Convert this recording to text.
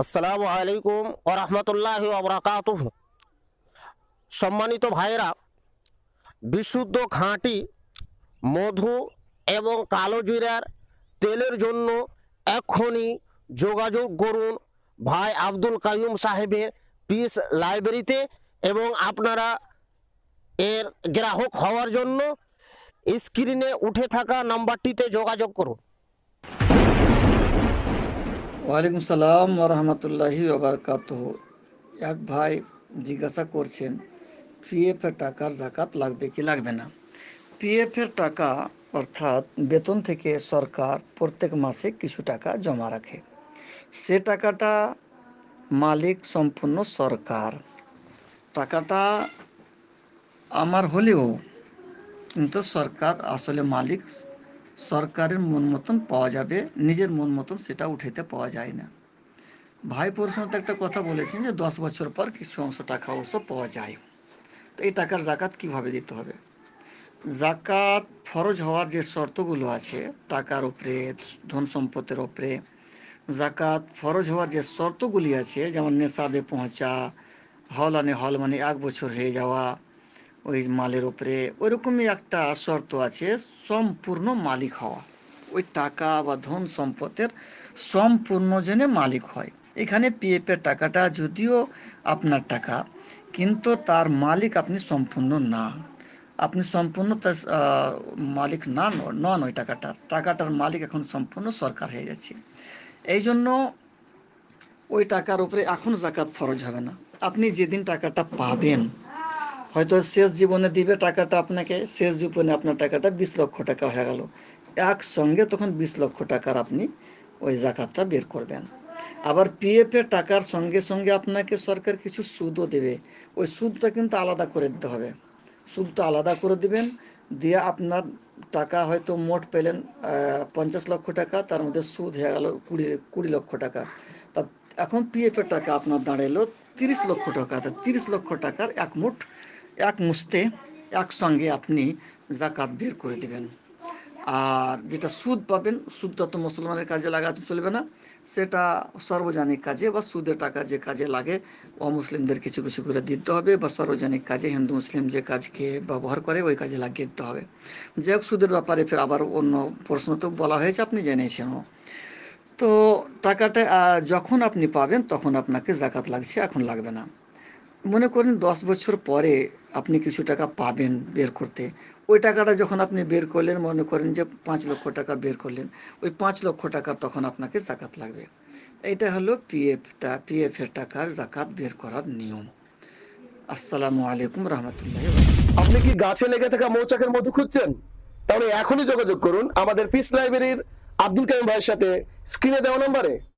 আসসালামু আলাইকুম ও রহমতুল্লাহ অবরাকাত সম্মানিত ভাইয়েরা বিশুদ্ধ খাঁটি মধু এবং কালো জিরার তেলের জন্য এক্ষুনি যোগাযোগ করুন ভাই আব্দুল কাইম সাহেবের পিস লাইব্রেরিতে এবং আপনারা এর গ্রাহক হওয়ার জন্য স্ক্রিনে উঠে থাকা নাম্বারটিতে যোগাযোগ করুন ওয়ালাইকুম সালাম রহমতুল্লাহি ওবরকাত এক ভাই জিজ্ঞাসা করছেন পিএফের টাকার জাকাত লাগবে কি লাগবে না পিএফের টাকা অর্থাৎ বেতন থেকে সরকার প্রত্যেক মাসে কিছু টাকা জমা রাখে সে টাকাটা মালিক সম্পূর্ণ সরকার টাকাটা আমার হলেও কিন্তু সরকার আসলে মালিক সরকারের মন মতন পাওয়া যাবে নিজের মন মতন সেটা উঠাইতে পাওয়া যায় না ভাই তো একটা কথা বলেছেন যে দশ বছর পর কিছু অংশ টাকা অবশ্য পাওয়া যায় তো এই টাকার জাকাত কিভাবে দিতে হবে জাকাত ফরজ হওয়ার যে শর্তগুলো আছে টাকার ওপরে ধন সম্পদের ওপরে জাকাত ফরজ হওয়ার যে শর্তগুলি আছে যেমন নেশাবে পৌঁছা হল আনে হল মানে এক বছর হয়ে যাওয়া ওই মালের ওপরে ওইরকমই একটা শর্ত আছে সম্পূর্ণ মালিক হওয়া ওই টাকা বা ধন সম্পদের সম্পূর্ণ জেনে মালিক হয় এখানে পিএফের টাকাটা যদিও আপনার টাকা কিন্তু তার মালিক আপনি সম্পূর্ণ না আপনি সম্পূর্ণ তার মালিক না নন ওই টাকাটার টাকাটার মালিক এখন সম্পূর্ণ সরকার হয়ে গেছে এই জন্য ওই টাকার উপরে এখন জাকাত ফরজ হবে না আপনি যেদিন টাকাটা পাবেন হয়তো শেষ জীবনে দিবে টাকাটা আপনাকে শেষ জীবনে আপনার টাকাটা বিশ লক্ষ টাকা হয়ে গেল একসঙ্গে তখন বিশ লক্ষ টাকার আপনি ওই জাকাতটা বের করবেন আবার পিএফ এর টাকার সঙ্গে সঙ্গে আপনাকে সরকার কিছু সুদও দেবে ওই সুদটা কিন্তু আলাদা করে দিতে হবে সুদটা আলাদা করে দিবেন দিয়ে আপনার টাকা হয়তো মোট পেলেন পঞ্চাশ লক্ষ টাকা তার মধ্যে সুদ হয়ে গেল কুড়ি কুড়ি লক্ষ টাকা তা এখন পিএফ এর টাকা আপনার দাঁড়ালো তিরিশ লক্ষ টাকা তা তিরিশ লক্ষ টাকার এক এক মুস্তে একসঙ্গে আপনি জাকাত বের করে দেবেন আর যেটা সুদ পাবেন সুদটা তো মুসলমানের কাজে লাগাতে চলবে না সেটা সর্বজনিক কাজে বা সুদের টাকা যে কাজে লাগে অমুসলিমদের কিছু কিছু করে দিতে হবে বা সর্বজনিক কাজে হিন্দু মুসলিম যে কাজকে ব্যবহার করে ওই কাজে লাগিয়ে দিতে হবে যাই হোক সুদের ব্যাপারে ফের আবার অন্য প্রশ্ন তো বলা হয়েছে আপনি জেনেছেনও তো টাকাটা যখন আপনি পাবেন তখন আপনাকে জাকাত লাগছে এখন লাগবে না মনে করেন দশ বছর পরে আপনি কিছু টাকা পাবেন বের করতে ওই টাকাটা যখন আপনি বের করলেন মনে করেন যে পাঁচ লক্ষ টাকা বের করলেন ওই পাঁচ লক্ষ টাকা তখন আপনাকে জাকাত লাগবে এটা হলো পিএফটা পিএফের টাকার জাকাত বের করার নিয়ম আসসালামু আলাইকুম রহমতুল্লাহ আপনি কি গাছে লেগে থাকা মৌচাকের মধু খুঁজছেন তাহলে এখনই যোগাযোগ করুন আমাদের পিস লাইব্রেরির আব্দুল কাইম ভাইয়ের সাথে স্ক্রিনে দেওয়া নম্বরে